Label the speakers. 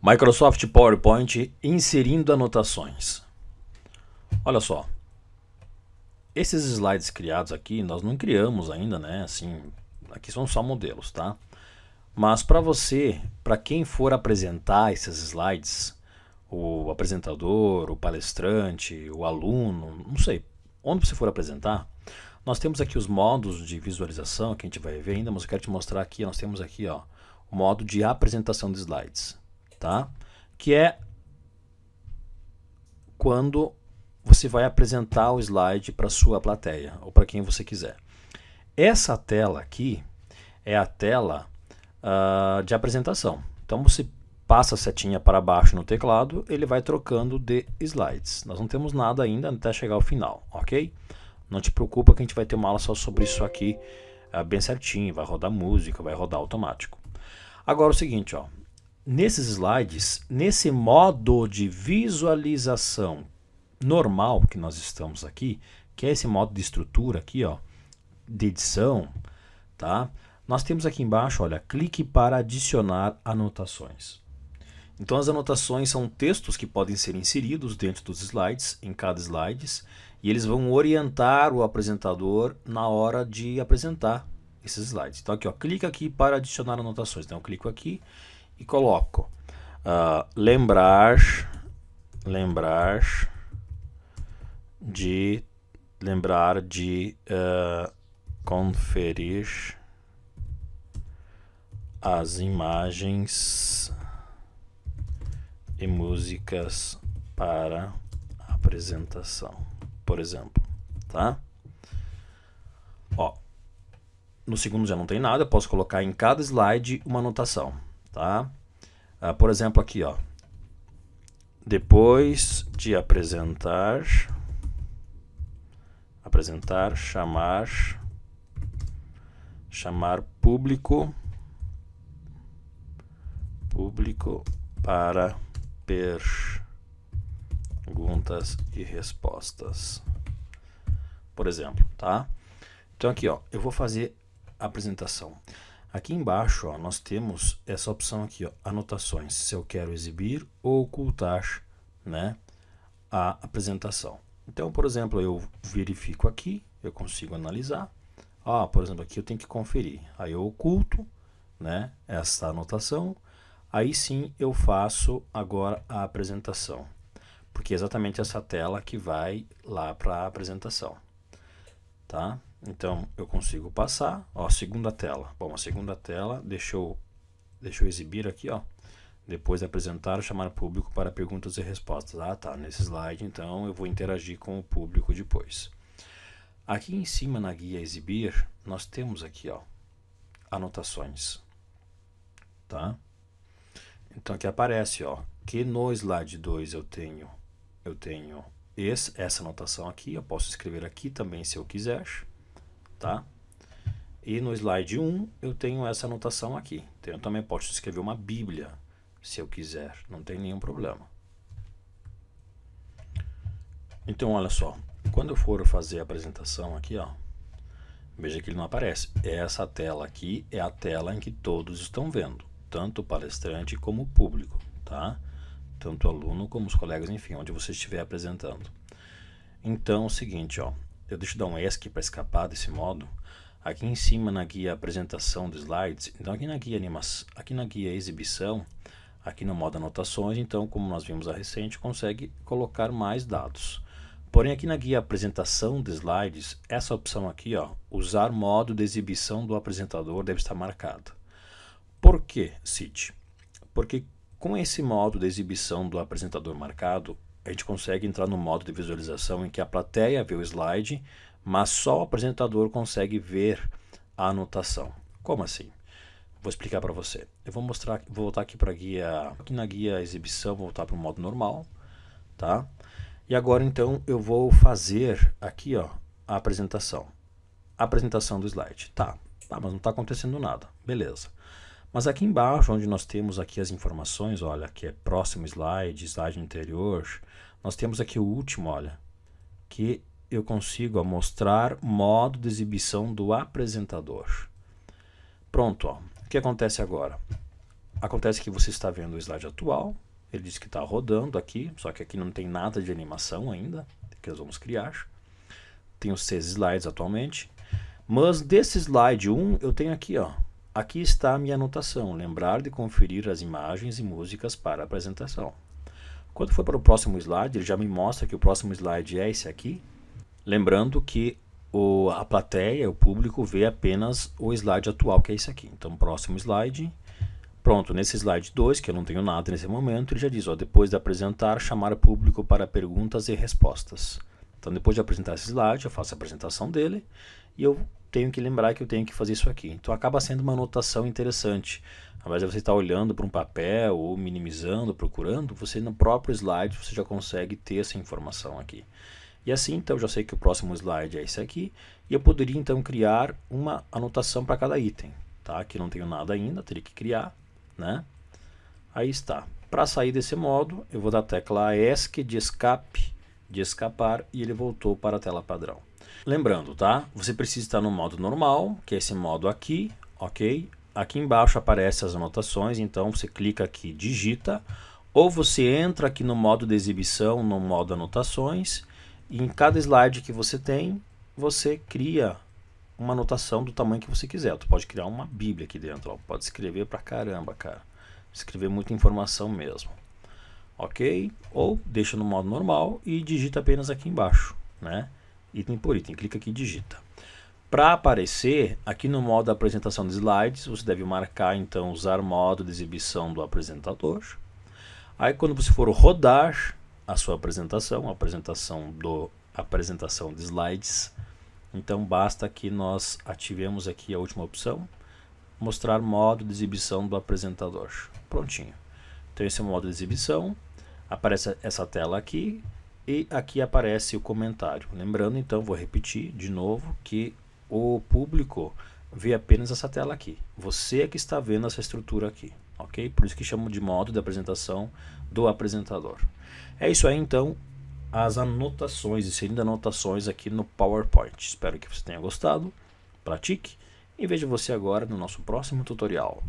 Speaker 1: Microsoft PowerPoint inserindo anotações. Olha só. Esses slides criados aqui, nós não criamos ainda, né? Assim, aqui são só modelos, tá? Mas para você, para quem for apresentar esses slides, o apresentador, o palestrante, o aluno, não sei, onde você for apresentar, nós temos aqui os modos de visualização que a gente vai ver ainda, mas eu quero te mostrar aqui, nós temos aqui, ó, o modo de apresentação de slides tá? Que é quando você vai apresentar o slide para sua plateia ou para quem você quiser. Essa tela aqui é a tela uh, de apresentação. Então você passa a setinha para baixo no teclado, ele vai trocando de slides. Nós não temos nada ainda até chegar ao final, ok? Não te preocupa que a gente vai ter uma aula só sobre isso aqui uh, bem certinho, vai rodar música, vai rodar automático. Agora é o seguinte, ó, nesses slides, nesse modo de visualização normal que nós estamos aqui, que é esse modo de estrutura aqui, ó, de edição, tá? Nós temos aqui embaixo, olha, clique para adicionar anotações. Então as anotações são textos que podem ser inseridos dentro dos slides, em cada slides, e eles vão orientar o apresentador na hora de apresentar esses slides. Então aqui, ó, clica aqui para adicionar anotações. Então eu clico aqui e coloco uh, lembrar, lembrar de lembrar de uh, conferir as imagens e músicas para apresentação, por exemplo, tá? Ó, no segundo já não tem nada, eu posso colocar em cada slide uma anotação. Tá? Ah, por exemplo, aqui, ó. Depois de apresentar, apresentar, chamar, chamar público, público para perguntas e respostas. Por exemplo, tá? Então aqui, ó, eu vou fazer a apresentação. Aqui embaixo, ó, nós temos essa opção aqui, ó, anotações, se eu quero exibir ou ocultar né, a apresentação. Então, por exemplo, eu verifico aqui, eu consigo analisar. Ah, por exemplo, aqui eu tenho que conferir. Aí eu oculto né, essa anotação. Aí sim eu faço agora a apresentação, porque é exatamente essa tela que vai lá para a apresentação. Tá? Então eu consigo passar, ó, segunda tela. Bom, a segunda tela, deixou deixou exibir aqui, ó. Depois de apresentar, chamar o público para perguntas e respostas. Ah, tá, nesse slide, então eu vou interagir com o público depois. Aqui em cima na guia exibir, nós temos aqui, ó, anotações. Tá? Então aqui aparece, ó, que no slide 2 eu tenho eu tenho esse, essa anotação aqui, eu posso escrever aqui também se eu quiser tá? E no slide 1 eu tenho essa anotação aqui. Então, eu também posso escrever uma bíblia, se eu quiser, não tem nenhum problema. Então, olha só, quando eu for fazer a apresentação aqui, ó, veja que ele não aparece. É essa tela aqui é a tela em que todos estão vendo, tanto o palestrante como o público, tá? Tanto o aluno como os colegas, enfim, onde você estiver apresentando. Então, é o seguinte, ó, eu deixo dar um ESC para escapar desse modo. Aqui em cima na guia apresentação dos slides, então aqui na guia animação, aqui na guia exibição, aqui no modo anotações, então como nós vimos a recente, consegue colocar mais dados. Porém aqui na guia apresentação de slides, essa opção aqui, ó, usar modo de exibição do apresentador deve estar marcada. Por que, Cid? Porque com esse modo de exibição do apresentador marcado, a gente consegue entrar no modo de visualização em que a plateia vê o slide, mas só o apresentador consegue ver a anotação. Como assim? Vou explicar para você. Eu vou mostrar, vou voltar aqui para guia, aqui na guia exibição, voltar para o modo normal, tá? E agora então eu vou fazer aqui, ó, a apresentação. A apresentação do slide. Tá. Ah, mas não está acontecendo nada. Beleza. Mas aqui embaixo, onde nós temos aqui as informações, olha, que é próximo slide, slide anterior, nós temos aqui o último, olha, que eu consigo mostrar modo de exibição do apresentador. Pronto, ó. o que acontece agora? Acontece que você está vendo o slide atual, ele diz que está rodando aqui, só que aqui não tem nada de animação ainda, que nós vamos criar. Tenho seis slides atualmente, mas desse slide 1 eu tenho aqui, ó, Aqui está a minha anotação: lembrar de conferir as imagens e músicas para a apresentação. Quando for para o próximo slide, ele já me mostra que o próximo slide é esse aqui. Lembrando que o, a plateia, o público, vê apenas o slide atual, que é esse aqui. Então, próximo slide. Pronto, nesse slide 2, que eu não tenho nada nesse momento, ele já diz, ó, depois de apresentar, chamar o público para perguntas e respostas. Então, depois de apresentar esse slide, eu faço a apresentação dele e eu tenho que lembrar que eu tenho que fazer isso aqui. Então acaba sendo uma anotação interessante. Ao invés de você estar olhando para um papel ou minimizando, procurando, você no próprio slide você já consegue ter essa informação aqui. E assim, então, eu já sei que o próximo slide é esse aqui, e eu poderia então criar uma anotação para cada item, tá? Que não tenho nada ainda, teria que criar, né? Aí está. Para sair desse modo, eu vou dar a tecla ESC de escape, de escapar, e ele voltou para a tela padrão. Lembrando, tá? Você precisa estar no modo normal, que é esse modo aqui, ok? Aqui embaixo aparecem as anotações, então você clica aqui, digita, ou você entra aqui no modo de exibição, no modo anotações, e em cada slide que você tem, você cria uma anotação do tamanho que você quiser. Tu pode criar uma bíblia aqui dentro, ó. pode escrever pra caramba, cara. Escrever muita informação mesmo. Ok? Ou deixa no modo normal e digita apenas aqui embaixo, né? item por item. Clica aqui e digita. Para aparecer, aqui no modo apresentação de slides, você deve marcar então usar modo de exibição do apresentador. Aí quando você for rodar a sua apresentação, a apresentação do apresentação de slides, então basta que nós ativemos aqui a última opção, mostrar modo de exibição do apresentador. Prontinho. Então esse é o modo de exibição. Aparece essa tela aqui, e aqui aparece o comentário. Lembrando, então, vou repetir de novo que o público vê apenas essa tela aqui. Você é que está vendo essa estrutura aqui, ok? Por isso que chamo de modo de apresentação do apresentador. É isso aí, então, as anotações, inserindo anotações aqui no PowerPoint. Espero que você tenha gostado, pratique e vejo você agora no nosso próximo tutorial.